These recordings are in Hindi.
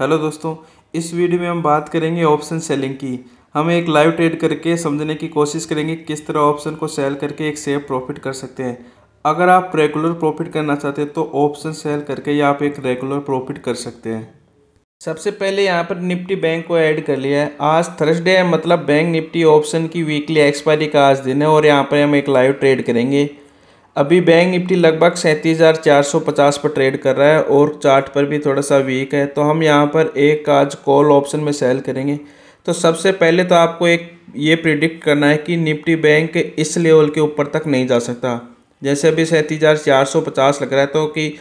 हेलो दोस्तों इस वीडियो में हम बात करेंगे ऑप्शन सेलिंग की हम एक लाइव ट्रेड करके समझने की कोशिश करेंगे किस तरह ऑप्शन को सेल करके एक सेफ प्रॉफिट कर सकते हैं अगर आप रेगुलर प्रॉफिट करना चाहते हैं तो ऑप्शन सेल करके या आप एक रेगुलर प्रॉफिट कर सकते हैं सबसे पहले यहाँ पर निफ्टी बैंक को ऐड कर लिया है आज थर्सडे है मतलब बैंक निफ्टी ऑप्शन की वीकली एक्सपायरी का आज दिन है और यहाँ पर हम एक लाइव ट्रेड करेंगे अभी बैंक निफ्टी लगभग सैंतीस हज़ार चार सौ पचास पर ट्रेड कर रहा है और चार्ट पर भी थोड़ा सा वीक है तो हम यहाँ पर एक आज कॉल ऑप्शन में सेल करेंगे तो सबसे पहले तो आपको एक ये प्रिडिक्ट करना है कि निफ्टी बैंक इस लेवल के ऊपर तक नहीं जा सकता जैसे अभी सैंतीस हज़ार चार सौ पचास लग रहा है तो कि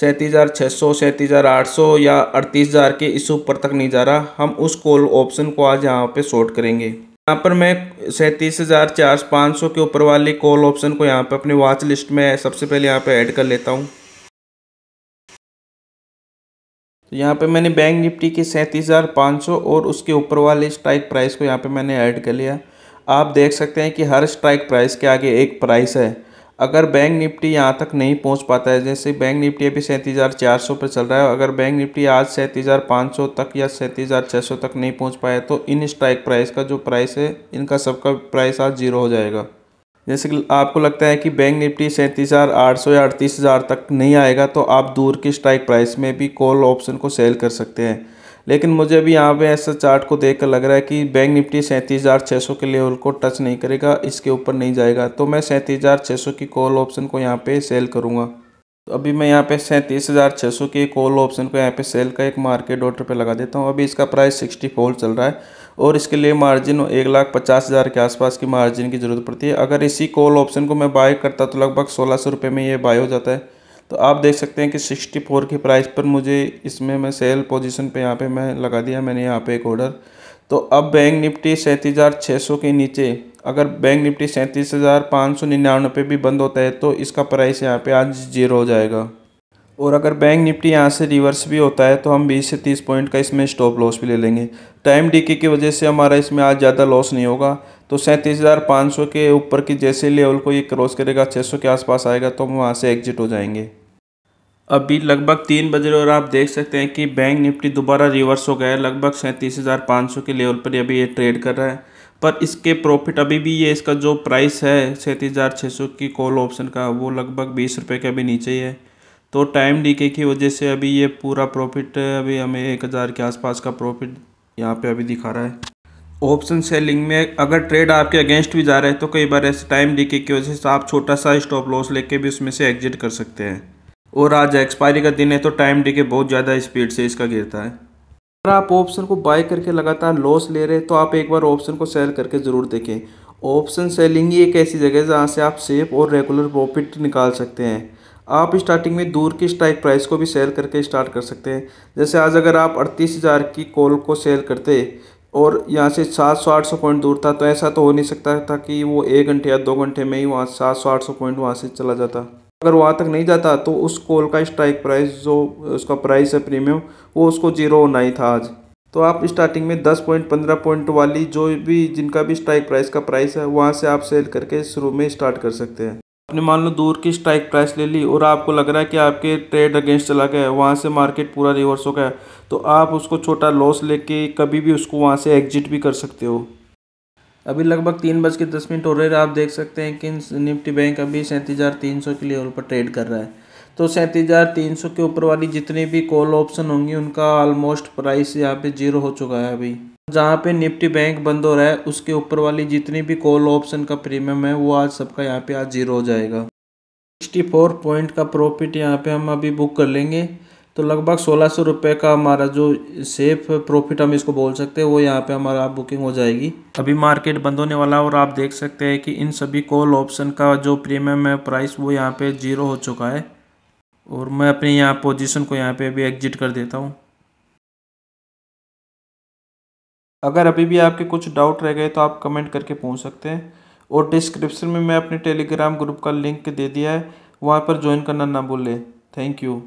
सैंतीस हज़ार छः सौ सैंतीस हज़ार आठ सौ या अड़तीस हज़ार के इस ऊपर तक नहीं जा रहा हम उस कॉल ऑप्शन को आज यहाँ पे शॉर्ट करेंगे यहाँ पर मैं सैंतीस हज़ार चार पाँच सौ के ऊपर वाले कॉल ऑप्शन को यहाँ पर अपने वॉच लिस्ट में सबसे पहले यहाँ पे ऐड कर लेता हूँ तो यहाँ पे मैंने बैंक निफ्टी के सैंतीस हज़ार पाँच सौ और उसके ऊपर वाले स्ट्राइक प्राइस को यहाँ पे मैंने ऐड कर लिया आप देख सकते हैं कि हर स्ट्राइक प्राइस के आगे एक प्राइस है अगर बैंक निफ्टी यहाँ तक नहीं पहुँच पाता है जैसे बैंक निफ्टी अभी सैंतीस हज़ार चार सौ पर चल रहा है अगर बैंक निफ्टी आज सैंतीस हज़ार पाँच सौ तक या सैंतीस हज़ार छः सौ तक नहीं पहुँच पाया तो इन स्ट्राइक प्राइस का जो प्राइस है इनका सबका प्राइस आज जीरो हो जाएगा जैसे कि आपको लगता है कि बैंक निफ्टी सैंतीस हज़ार आठ सौ या अड़तीस हज़ार तक नहीं आएगा तो आप दूर की स्ट्राइक प्राइस में भी कॉल ऑप्शन को सेल कर सकते हैं लेकिन मुझे अभी यहाँ पे ऐसा चार्ट को देखकर लग रहा है कि बैंक निफ्टी सैंतीस के लेवल को टच नहीं करेगा इसके ऊपर नहीं जाएगा तो मैं सैंतीस की कॉल ऑप्शन को यहाँ पे सेल करूँगा तो अभी मैं यहाँ पे सैंतीस हज़ार छः सौ के कॉल ऑप्शन को यहाँ पे सेल का एक मार्केट ऑर्डर पे लगा देता हूँ अभी इसका प्राइस सिक्सटी फोर चल रहा है और इसके लिए मार्जिन एक लाख पचास हज़ार के आसपास की मार्जिन की ज़रूरत पड़ती है अगर इसी कॉल ऑप्शन को मैं बाय करता तो लगभग सोलह सौ रुपये में ये बाय हो जाता है तो आप देख सकते हैं कि सिक्सटी फोर की प्राइस पर मुझे इसमें मैं सेल पोजीशन पे यहाँ पे मैं लगा दिया मैंने यहाँ पे एक ऑर्डर तो अब बैंक निफ्टी सैंतीस हज़ार छः सौ के नीचे अगर बैंक निफ्टी सैंतीस हज़ार पाँच सौ निन्यानवे पे भी बंद होता है तो इसका प्राइस यहाँ पे आज जीरो हो जाएगा और अगर बैंक निफ्टी यहाँ से रिवर्स भी होता है तो हम 20 से 30 पॉइंट का इसमें स्टॉप लॉस भी ले लेंगे टाइम डीके की वजह से हमारा इसमें आज ज़्यादा लॉस नहीं होगा तो सैंतीस हज़ार पाँच सौ के ऊपर की जैसे लेवल को ये क्रॉस करेगा 600 के आसपास आएगा तो हम वहाँ से एग्जिट हो जाएंगे अभी लगभग तीन बजे और आप देख सकते हैं कि बैंक निफ्टी दोबारा रिवर्स हो गया है लगभग सैंतीस हज़ार पाँच सौ के लेवल पर अभी ये ट्रेड कर रहा है पर इसके प्रॉफिट अभी भी ये इसका जो प्राइस है सैंतीस हज़ार छः सौ की कॉल ऑप्शन का वो लगभग बीस रुपये के अभी नीचे ही है तो टाइम डीके की वजह से अभी ये पूरा प्रॉफिट अभी हमें एक हज़ार के आसपास का प्रॉफिट यहाँ पर अभी दिखा रहा है ऑप्शन सेलिंग में अगर ट्रेड आपके अगेंस्ट भी जा रहे हैं तो कई बार ऐसे टाइम डीके की वजह से आप छोटा सा स्टॉप लॉस लेके भी उसमें से एग्जिट कर सकते हैं और आज एक्सपायरी का दिन है तो टाइम डे के बहुत ज़्यादा स्पीड से इसका गिरता है अगर आप ऑप्शन को बाय करके लगातार लॉस ले रहे हैं तो आप एक बार ऑप्शन को सेल करके ज़रूर देखें ऑप्शन सेलिंग ही एक ऐसी जगह है जहाँ से आप सेफ और रेगुलर प्रॉफिट निकाल सकते हैं आप स्टार्टिंग में दूर की स्ट्राइक प्राइस को भी सेल करके स्टार्ट कर सकते हैं जैसे आज अगर आप अड़तीस हज़ार की कॉल को सेल करते और यहाँ से सात सौ आठ सौ पॉइंट दूर था तो ऐसा तो हो नहीं सकता था कि वो एक घंटे या दो घंटे में ही वहाँ सात सौ आठ सौ पॉइंट वहाँ से चला जाता अगर वहाँ तक नहीं जाता तो उस कॉल का स्ट्राइक प्राइस जो उसका प्राइस है प्रीमियम वो उसको जीरो होना ही था आज तो आप स्टार्टिंग में दस पॉइंट पंद्रह पॉइंट वाली जो भी जिनका भी स्ट्राइक प्राइस का प्राइस है वहाँ से आप सेल करके शुरू में स्टार्ट कर सकते हैं आपने मान लो दूर की स्ट्राइक प्राइस ले ली और आपको लग रहा है कि आपके ट्रेड अगेंस्ट चला गया है वहाँ से मार्केट पूरा रिवर्स हो गया तो आप उसको छोटा लॉस लेके कभी भी उसको वहाँ से एग्जिट भी कर सकते हो अभी लगभग तीन बज के दस मिनट हो रहे हैं आप देख सकते हैं कि निफ्टी बैंक अभी सैंतीस हज़ार तीन सौ के लेवल पर ट्रेड कर रहा है तो सैंतीस हज़ार तीन सौ के ऊपर वाली जितनी भी कॉल ऑप्शन होंगी उनका ऑलमोस्ट प्राइस यहाँ पे जीरो हो चुका है अभी जहाँ पे निफ्टी बैंक बंद हो रहा है उसके ऊपर वाली जितनी भी कॉल ऑप्शन का प्रीमियम है वो आज सबका यहाँ पर आज जीरो हो जाएगा सिक्सटी फोर पॉइंट का प्रॉफिट यहाँ पर हम अभी बुक कर लेंगे तो लगभग सोलह सौ रुपये का हमारा जो सेफ प्रॉफिट हम इसको बोल सकते हैं वो यहाँ पे हमारा बुकिंग हो जाएगी अभी मार्केट बंद होने वाला है और आप देख सकते हैं कि इन सभी कॉल ऑप्शन का जो प्रीमियम है प्राइस वो यहाँ पर जीरो हो चुका है और मैं अपनी यहाँ पोजिशन को यहाँ पर अभी एग्जिट कर देता हूँ अगर अभी भी आपके कुछ डाउट रह गए तो आप कमेंट करके पूछ सकते हैं और डिस्क्रिप्शन में मैं अपने टेलीग्राम ग्रुप का लिंक दे दिया है वहाँ पर ज्वाइन करना ना भूलें थैंक यू